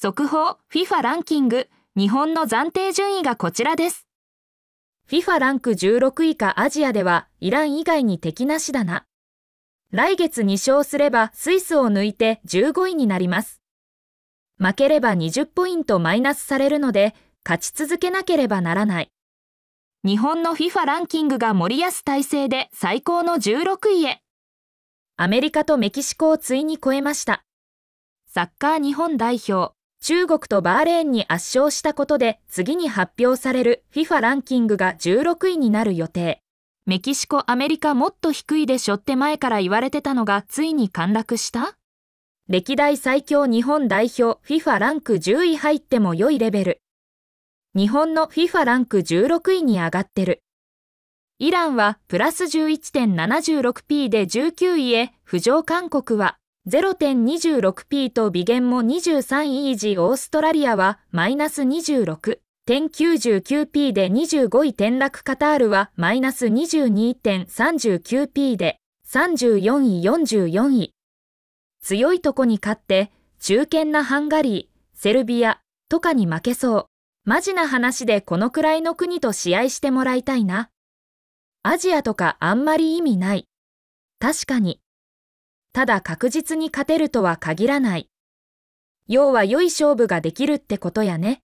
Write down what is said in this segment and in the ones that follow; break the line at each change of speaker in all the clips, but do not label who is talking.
速報 FIFA ランキング日本の暫定順位がこちらです。FIFA ランク16位下アジアではイラン以外に敵なしだな。来月2勝すればスイスを抜いて15位になります。負ければ20ポイントマイナスされるので勝ち続けなければならない。日本の FIFA ランキングが森安体制で最高の16位へ。アメリカとメキシコをついに超えました。サッカー日本代表、中国とバーレーンに圧勝したことで次に発表される FIFA ランキングが16位になる予定。メキシコ、アメリカもっと低いでしょって前から言われてたのがついに陥落した歴代最強日本代表 FIFA ランク10位入っても良いレベル。日本の FIFA ランク16位に上がってる。イランはプラス 11.76p で19位へ浮上韓国は 0.26P と微減も23イージオーストラリアはマイナス26。9 9 p で25位転落カタールはマイナス 22.39P で34位44位。強いとこに勝って中堅なハンガリー、セルビアとかに負けそう。マジな話でこのくらいの国と試合してもらいたいな。アジアとかあんまり意味ない。確かに。ただ確実に勝てるとは限らない。要は良い勝負ができるってことやね。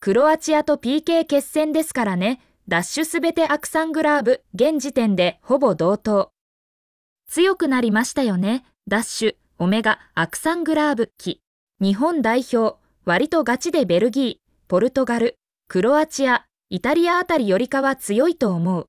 クロアチアと PK 決戦ですからね、ダッシュすべてアクサングラーブ、現時点でほぼ同等。強くなりましたよね、ダッシュ、オメガ、アクサングラーブ、キ。日本代表、割とガチでベルギー、ポルトガル、クロアチア、イタリアあたりよりかは強いと思う。